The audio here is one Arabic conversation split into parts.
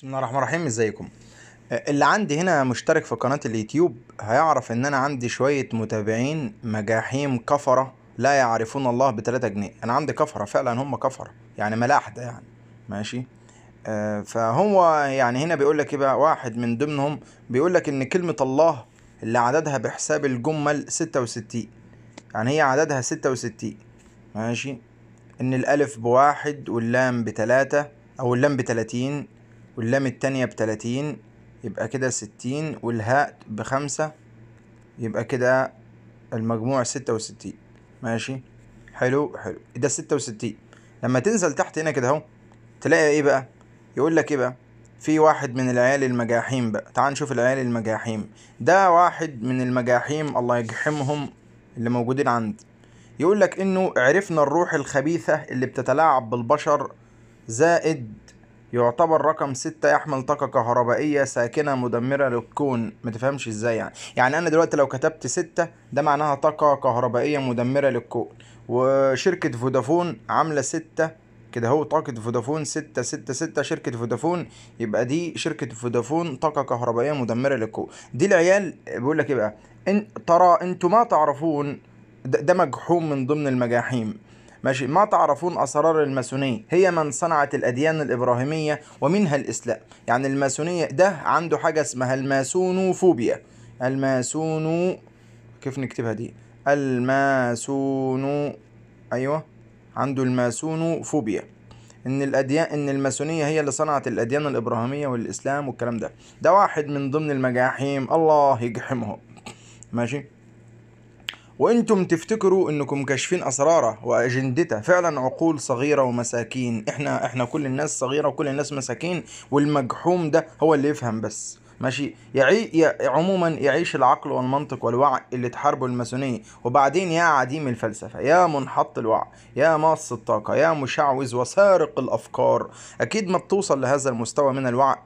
بسم الله الرحمن الرحيم ازيكم أه، اللي عندي هنا مشترك في قناة اليوتيوب هيعرف ان انا عندي شوية متابعين مجاحيم كفرة لا يعرفون الله بتلاتة جنيه انا عندي كفرة فعلا هم كفرة يعني ملاحدة يعني ماشي أه، فهو يعني هنا بيقول لك ايه بقى واحد من ضمنهم بيقول لك ان كلمة الله اللي عددها بحساب الجمل ستة وستين يعني هي عددها ستة وستين ماشي ان الالف بواحد واللام بتلاتة او اللام بتلاتين واللام التانية بتلاتين يبقى كده ستين والهاء بخمسة يبقى كده المجموع ستة وستين ماشي حلو حلو ده ستة وستين لما تنزل تحت هنا كده اهو تلاقي ايه بقى يقول لك ايه بقى في واحد من العيال المجاحيم بقى تعال نشوف العيال المجاحيم ده واحد من المجاحيم الله يجحمهم اللي موجودين عندي يقول لك انه عرفنا الروح الخبيثة اللي بتتلاعب بالبشر زائد يعتبر رقم ستة يحمل طاقة كهربائية ساكنة مدمرة للكون ما تفهمش ازاي يعني يعني انا دلوقتي لو كتبت ستة ده معناها طاقة كهربائية مدمرة للكون وشركة فودافون عاملة ستة كده هو طاقة فودافون ستة ستة ستة شركة فودافون يبقى دي شركة فودافون طاقة كهربائية مدمرة للكون دي العيال بيقول لك ايه بقى ان ترى انتم ما تعرفون ده مجحوم من ضمن المجاحيم ماشي ما تعرفون أسرار الماسونية هي من صنعت الأديان الإبراهيمية ومنها الإسلام يعني الماسونية ده عنده حاجة اسمها الماسونوفوبيا الماسونو كيف نكتبها دي الماسونو أيوه عنده الماسونوفوبيا ان الاديان ان الماسونيه هي اللي صنعت الاديان الابراهيميه والاسلام والكلام ده ده واحد من ضمن المجاحيم الله يجحمهم ماشي وانتم تفتكروا انكم كاشفين اسراره واجندته فعلا عقول صغيره ومساكين احنا احنا كل الناس صغيره وكل الناس مساكين والمجحوم ده هو اللي يفهم بس ماشي يعي... ي... عموما يعيش العقل والمنطق والوعي اللي تحاربه الماسونيه وبعدين يا عديم الفلسفه يا منحط الوعي يا ماص الطاقه يا مشعوذ وسارق الافكار اكيد ما بتوصل لهذا المستوى من الوعي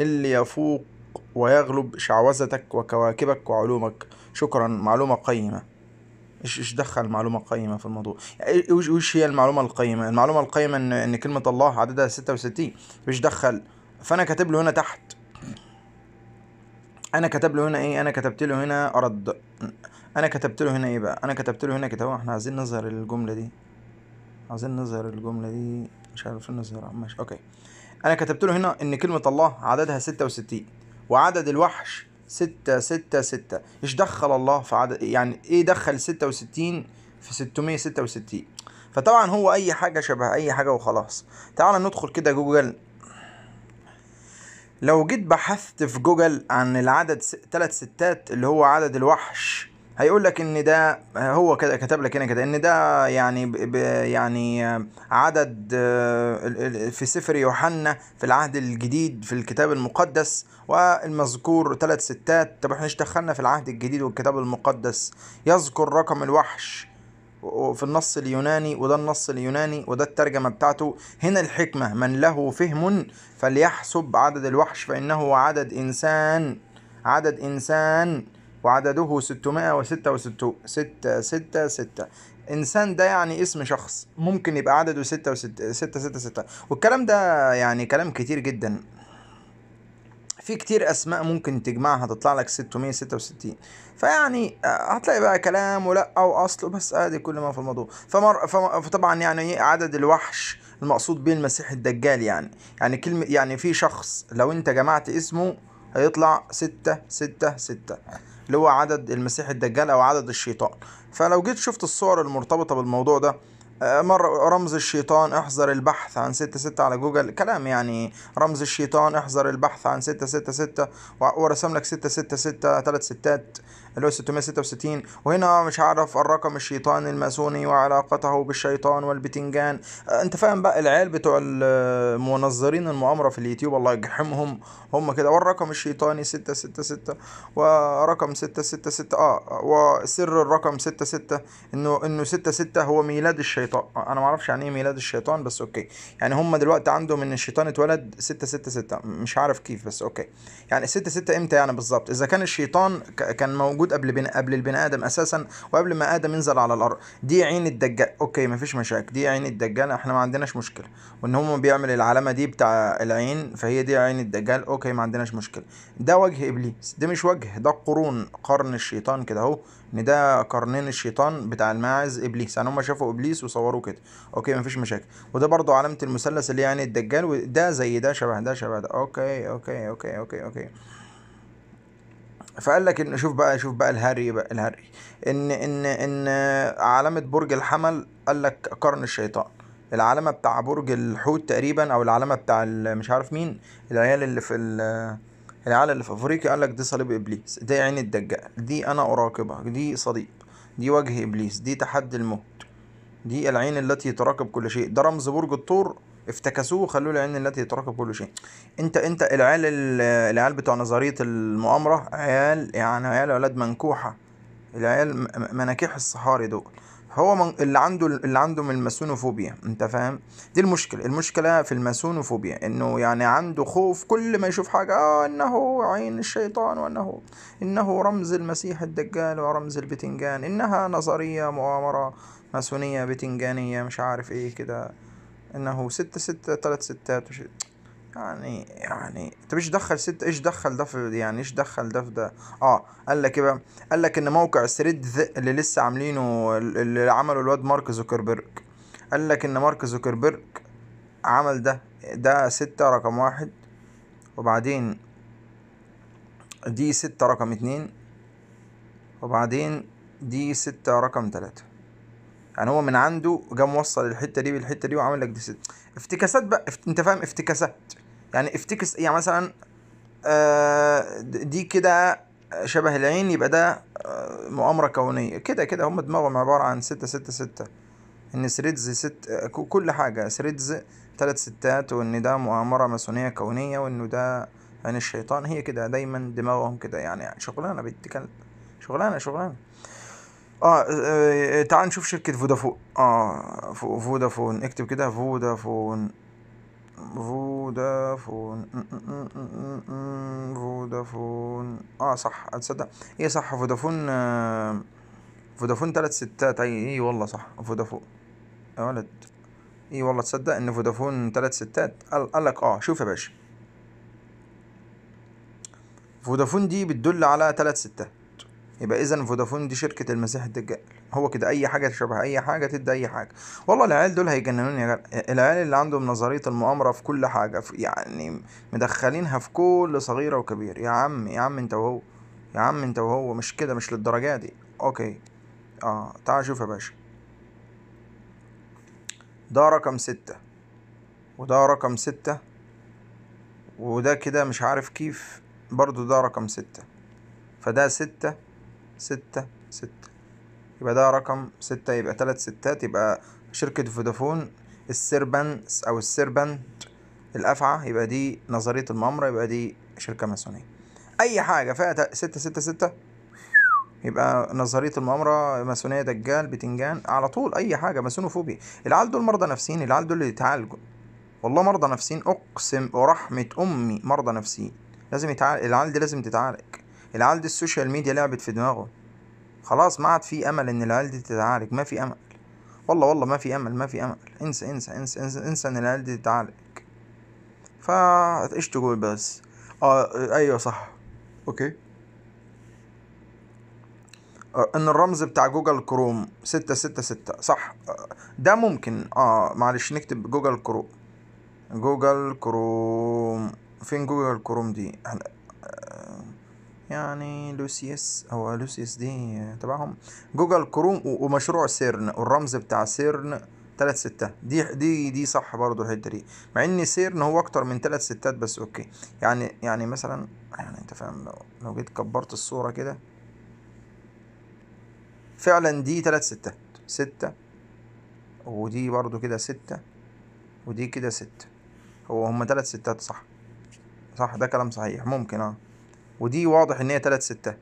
اللي يفوق ويغلب شعوذتك وكواكبك وعلومك شكرا معلومه قيمه ايش ايش دخل معلومه قيمه في الموضوع ايش يعني هي المعلومه القيمه المعلومه القيمه ان ان كلمه الله عددها 66 ايش دخل فانا كاتب له هنا تحت انا كتب له هنا ايه انا كتبت له هنا رد انا كتبت له هنا ايه بقى انا كتبت له هنا كده احنا عايزين نظهر الجمله دي عايزين نظهر الجمله دي مش عارف نظهرها ماشي اوكي انا كتبت له هنا ان كلمه الله عددها 66 وعدد الوحش ستة ستة ستة إيش دخل الله في عدد يعني إيه دخل ستة وستين في ستمية ستة وستين فطبعا هو أي حاجة شبه أي حاجة وخلاص تعال ندخل كده جوجل لو جيت بحثت في جوجل عن العدد ثلاث ستات اللي هو عدد الوحش هيقول لك ان ده هو كده كتب لك هنا كده ان ده يعني ب يعني عدد في سفر يوحنا في العهد الجديد في الكتاب المقدس والمذكور ثلاث ستات طب احنا اشتغلنا في العهد الجديد والكتاب المقدس يذكر رقم الوحش في النص اليوناني وده النص اليوناني وده الترجمة بتاعته هنا الحكمة من له فهم فليحسب عدد الوحش فإنه عدد إنسان عدد إنسان وعدده 666 انسان ده يعني اسم شخص ممكن يبقى عدده 666 والكلام ده يعني كلام كتير جدا في كتير اسماء ممكن تجمعها تطلع لك 666 فيعني آه، هتلاقي بقى كلام ولا او اصل بس ادي كل ما في الموضوع فمر فطبعا يعني إيه، عدد الوحش المقصود به المسيح الدجال يعني يعني كلمه يعني في شخص لو انت جمعت اسمه هيطلع 666 اللي هو عدد المسيح الدجال او عدد الشيطان فلو جيت شفت الصور المرتبطة بالموضوع ده مر رمز الشيطان احذر البحث عن 666 على جوجل كلام يعني رمز الشيطان احذر البحث عن 666 ورسم لك 666 ثلاث ستات اللي هو 666 وهنا مش عارف الرقم الشيطاني الماسوني وعلاقته بالشيطان والبتنجان آه، انت فاهم بقى العيال بتوع المنظرين المؤامره في اليوتيوب الله يجحمهم هم كده والرقم الشيطاني 666 ورقم 666 اه وسر الرقم 66 انه انه 66 هو ميلاد الشيطان الشيطان انا ما اعرفش يعني ايه ميلاد الشيطان بس اوكي يعني هم دلوقتي عندهم ان الشيطان اتولد 6 6 6 مش عارف كيف بس اوكي يعني 6 6 امتى يعني بالظبط اذا كان الشيطان كان موجود قبل بني قبل البني ادم اساسا وقبل ما ادم ينزل على الارض دي عين الدجال اوكي مفيش مشاكل دي عين الدجال احنا ما عندناش مشكله وان هم بيعمل العلامه دي بتاع العين فهي دي عين الدجال اوكي ما عندناش مشكله ده وجه ابليس ده مش وجه ده قرون قرن الشيطان كده اهو ان ده قرنين الشيطان بتاع الماعز ابليس يعني هم شافوا ابليس وصوروه كده اوكي مفيش مشاكل وده برضو علامه المثلث اللي يعني الدجال وده زي ده شبه ده شبه ده اوكي اوكي اوكي اوكي اوكي فقال لك ان شوف بقى شوف بقى الهري بقى الهري ان ان ان علامه برج الحمل قال لك قرن الشيطان العلامه بتاع برج الحوت تقريبا او العلامه بتاع مش عارف مين العيال اللي في العالة اللي في أفريقيا قالك دي صليب إبليس دي عين الدجال دي أنا أراقبها دي صليب دي وجه إبليس دي تحدي الموت دي العين التي تراقب كل شيء ده رمز برج الطور افتكسوه وخلوه العين التي تراقب كل شيء انت انت العيال العيال بتوع نظريه المؤامره عيال يعني عيال اولاد منكوحه العيال مناكيح الصحاري دول هو من اللي عنده اللي عنده من الماسونوفوبيا انت فاهم دي المشكله المشكله في الماسونوفوبيا انه يعني عنده خوف كل ما يشوف حاجه اه انه عين الشيطان وانه انه رمز المسيح الدجال ورمز البتنجان انها نظريه مؤامره ماسونيه بتنجانيه مش عارف ايه كده انه ستة ستة ثلاث ستات وشي. يعني يعني طب ايش دخل ست ايش دخل ده في يعني ايش دخل ده في ده اه قال لك ايه بقى قال لك ان موقع ثريد اللي لسه عاملينه اللي عمله الواد مارك زوكربيرج قال لك ان مارك زوكربيرج عمل ده ده ستة رقم واحد وبعدين دي ستة رقم اتنين وبعدين دي ستة رقم تلاتة يعني هو من عنده جه موصل الحته دي بالحته دي وعامل لك ديست افتكاسات بقى افت... انت فاهم افتكاسات يعني افتكس يعني مثلا آه، دي كده شبه العين يبقى ده آه، مؤامره كونيه كده كده هم دماغهم عباره عن ستة ستة ستة ان ثريدز ست آه، كل حاجه ثريدز ثلاث ستات وان ده مؤامره ماسونيه كونيه وانه ده عين الشيطان هي كده دايما دماغهم كده يعني, يعني شغلانه بنت شغلانه شغلانه آه،, اه, آه تعال نشوف شركة فودافون اه فودافون اكتب كده فودافون فودافون فودافون اه صح هتصدق ايه صح فودافون آه فودافون تلات ستات ايه والله صح فودافون يا ولد ايه والله تصدق ان فودافون تلات ستات قال لك اه شوف يا باشا فودافون دي بتدل على تلات ستات يبقى اذا فودافون دي شركه المسيح الدجال هو كده اي حاجه شبه اي حاجه تدي اي حاجه والله العيال دول هيجننوني يا جدع العيال اللي عندهم نظريه المؤامره في كل حاجه في يعني مدخلينها في كل صغيره وكبير يا عم يا عم انت وهو يا عم انت وهو مش كده مش للدرجه دي اوكي اه تعال شوف يا باشا ده رقم ستة وده رقم ستة وده كده مش عارف كيف برضو ده رقم ستة فده ستة ستة ستة يبقى ده رقم ستة يبقى تلات ستات يبقى شركة فودافون السيربنس أو السيربنت الأفعى يبقى دي نظرية المؤامرة يبقى دي شركة ماسونية أي حاجة فيها ستة ستة ستة يبقى نظرية المؤامرة ماسونية دجال بتنجان على طول أي حاجة ماسونوفوبيا العيال دول مرضى نفسيين العيال دول اللي يتعالجوا والله مرضى نفسيين أقسم ورحمة أمي مرضى نفسيين لازم يتعالج العيال دي لازم تتعالج العيال دي السوشيال ميديا لعبت في دماغه خلاص ما عاد في امل ان العيال دي تتعالج ما في امل والله والله ما في امل ما في امل انسى انسى انسى انسى, انسى ان العيال دي تتعالج ايش تقول بس آه،, اه ايوه صح اوكي آه، ان الرمز بتاع جوجل كروم ستة ستة ستة صح آه، ده ممكن اه معلش نكتب جوجل كروم جوجل كروم فين جوجل كروم دي يعني لوسيوس هو لوسيوس دي تبعهم جوجل كروم ومشروع سيرن والرمز بتاع سيرن تلات ستات دي دي دي صح برضو الحته دي مع ان سيرن هو اكتر من تلات ستات بس اوكي يعني يعني مثلا يعني انت فاهم لو لو جيت كبرت الصوره كده فعلا دي تلات ستات ستة ودي برضو كده ستة ودي كده ستة هو هما تلات ستات صح صح ده كلام صحيح ممكن اه ودي واضح ان هي تلات ستات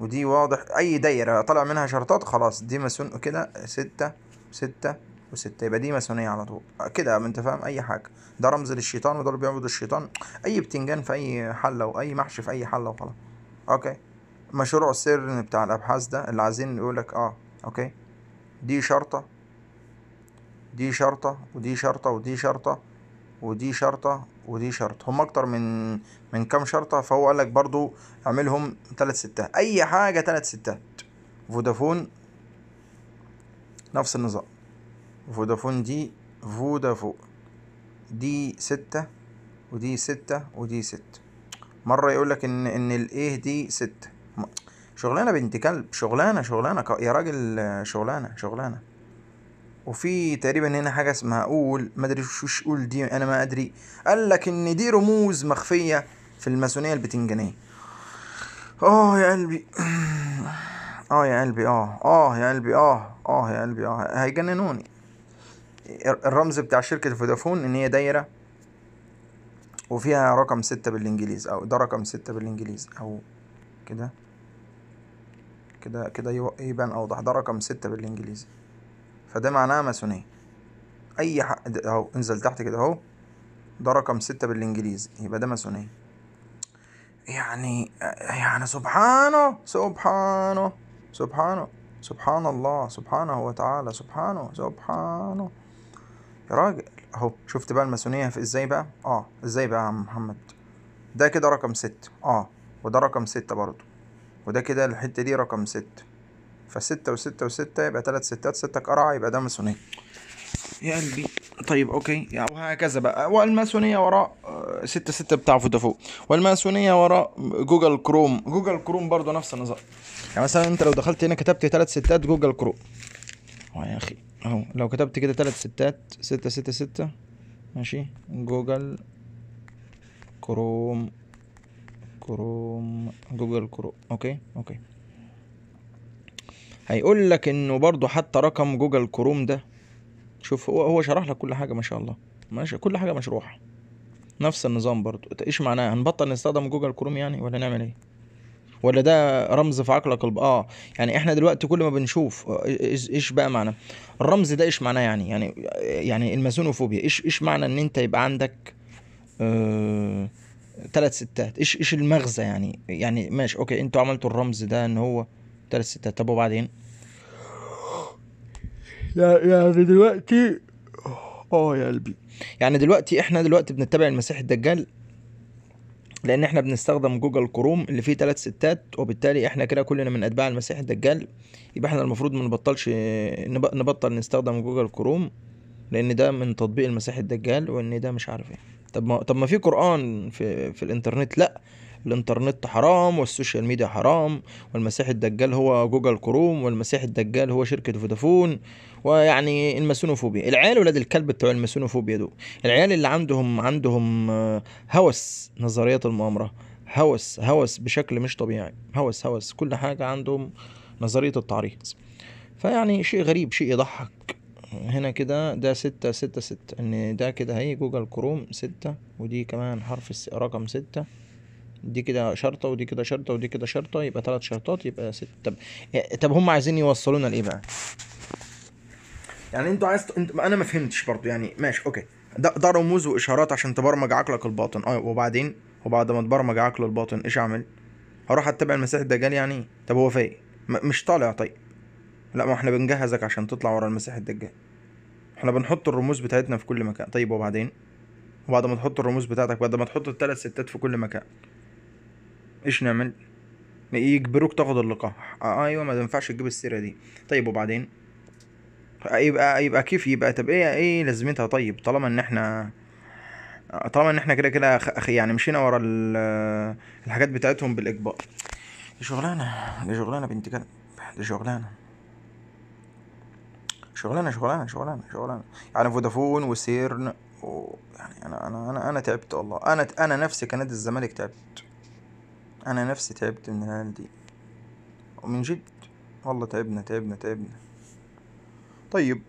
ودي واضح اي دايرة طلع منها شرطات خلاص دي مسون كده ستة وستة وستة يبقى دي ماسونية على طول كده انت فاهم اي حاجة ده رمز للشيطان وده اللي بيعبد الشيطان اي بتنجان في اي حلة واي محشي في اي حلة وخلاص اوكي مشروع السر بتاع الابحاث ده اللي عايزين يقولك اه اوكي دي شرطة دي شرطة ودي شرطة ودي شرطة ودي شرطة ودي شرط هم اكتر من من كام شرطة فهو قالك برضو اعملهم ثلاث ستات اي حاجة ثلاث ستات فودافون نفس النظام فودافون دي فودافو دي ستة ودي ستة ودي ستة مرة يقولك ان ان الايه دي ستة شغلانة بنت كلب شغلانة شغلانة يا راجل شغلانة شغلانة وفي تقريبا هنا حاجه اسمها قول ما ادري شو قول دي انا ما ادري قال لك ان دي رموز مخفيه في الماسونيه البتنجانيه اه يا قلبي اه يا قلبي اه اه يا قلبي اه اه يا قلبي اه هيجننوني الرمز بتاع شركة فودافون ان هي دايرة وفيها رقم ستة بالانجليزي او ده رقم ستة بالانجليزي او كده كده كده يبان اوضح ده رقم ستة بالانجليزي فده معناها ماسونية أي حق أهو انزل تحت كده أهو ده رقم ستة بالإنجليزي يبقى ده ماسونية يعني يعني سبحانه سبحانه سبحانه سبحان الله سبحانه وتعالى سبحانه سبحانه يا راجل اهو شفت بقى الماسونيه في ازاي بقى اه ازاي بقى يا عم محمد ده كده رقم ستة اه وده رقم ستة برضو وده كده الحتة دي رقم ستة فستة وستة وستة يبقى تلات ستات ستة قرعة يبقى ده ماسونية يا قلبي طيب اوكي يعني وهكذا بقى والماسونيه وراء آه، ستة ستة بتاع فودافون والماسونيه وراء جوجل كروم جوجل كروم برضو نفس النظام يعني مثلا انت لو دخلت هنا كتبت تلات ستات جوجل كروم يا اخي اهو لو كتبت كده تلات ستات ستة ستة ستة ماشي جوجل كروم كروم جوجل كروم اوكي اوكي هيقول لك انه برضو حتى رقم جوجل كروم ده شوف هو هو شرح لك كل حاجه ما شاء الله ماشي كل حاجه مشروحه نفس النظام برضو ايش معناها هنبطل نستخدم جوجل كروم يعني ولا نعمل ايه ولا ده رمز في عقلك الب... اه يعني احنا دلوقتي كل ما بنشوف آه، ايش بقى معنى الرمز ده ايش معناه يعني يعني يعني الماسونوفوبيا ايش ايش معنى ان انت يبقى عندك آه... ستات ايش ايش المغزى يعني يعني ماشي اوكي انتوا عملتوا الرمز ده ان هو ثلاث ستات طب وبعدين يعني دلوقتي اه يا قلبي يعني دلوقتي احنا دلوقتي بنتبع المسيح الدجال لان احنا بنستخدم جوجل كروم اللي فيه ثلاث ستات وبالتالي احنا كده كلنا من اتباع المسيح الدجال يبقى احنا المفروض ما نبطلش نبطل نستخدم جوجل كروم لان ده من تطبيق المسيح الدجال وان ده مش عارف ايه طب ما طب ما في قران في في الانترنت لا الانترنت حرام والسوشيال ميديا حرام والمسيح الدجال هو جوجل كروم والمسيح الدجال هو شركة فودافون ويعني الماسونوفوبيا العيال ولاد الكلب بتوع الماسونوفوبيا دول العيال اللي عندهم عندهم آه، هوس نظرية المؤامرة هوس هوس بشكل مش طبيعي هوس هوس كل حاجة عندهم نظرية التعريض فيعني شيء غريب شيء يضحك هنا كده ده ستة ستة ستة ان ده كده هي جوجل كروم ستة ودي كمان حرف رقم ستة دي كده شرطه ودي كده شرطه ودي كده شرطه يبقى ثلاث شرطات يبقى ست طب آه، طب هم عايزين يوصلونا لايه بقى يعني انتوا عايز انت انا ما فهمتش برضه يعني ماشي اوكي ده ده رموز واشارات عشان تبرمج عقلك الباطن اه وبعدين وبعد ما تبرمج عقله الباطن ايش اعمل هروح اتبع المسيح الدجال يعني طب هو فايق مش طالع طيب لا ما احنا بنجهزك عشان تطلع ورا المسيح الدجال احنا بنحط الرموز بتاعتنا في كل مكان طيب وبعدين وبعد ما تحط الرموز بتاعتك بعد ما تحط الثلاث ستات في كل مكان ايش نعمل يجبروك تاخد اللقاح آه،, آه ايوه ما تنفعش تجيب السيره دي طيب وبعدين آه، يبقى يبقى كيف يبقى طب ايه ايه لازمتها طيب طالما ان احنا آه، طالما ان احنا كده كده يعني مشينا ورا الحاجات بتاعتهم بالاجبار دي شغلانه دي شغلانه بنت كده دي شغلانه شغلانه شغلانه شغلانه شغلانه يعني فودافون وسيرن و... يعني انا انا انا تعبت والله انا انا نفسي كنادي الزمالك تعبت انا نفسي تعبت من العيال دي ومن جد والله تعبنا تعبنا تعبنا طيب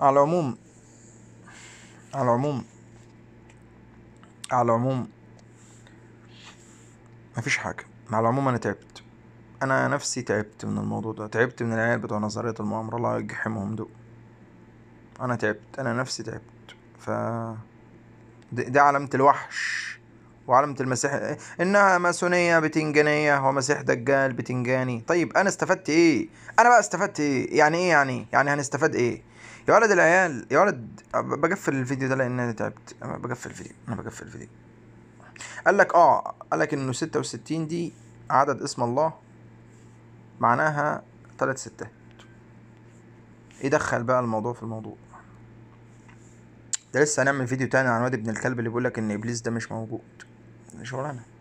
على العموم على العموم على العموم مفيش حاجة على العموم أنا تعبت أنا نفسي تعبت من الموضوع ده تعبت من العيال بتوع نظرية المؤامرة الله يجحمهم دول أنا تعبت أنا نفسي تعبت ف ده علامة الوحش وعلامة المسيح إنها ماسونية بتنجانية ومسيح دجال بتنجاني طيب أنا استفدت إيه؟ أنا بقى استفدت إيه؟ يعني إيه يعني؟ يعني هنستفاد إيه؟ يا ولد العيال يا ولد بقفل الفيديو ده لأن أنا تعبت أنا بقفل الفيديو أنا بقفل الفيديو قال لك آه قال لك إنه 66 دي عدد اسم الله معناها تلات ستات يدخل بقى الموضوع في الموضوع ده لسه هنعمل فيديو تاني عن واد ابن الكلب اللي بيقولك ان ابليس ده مش موجود شغلانه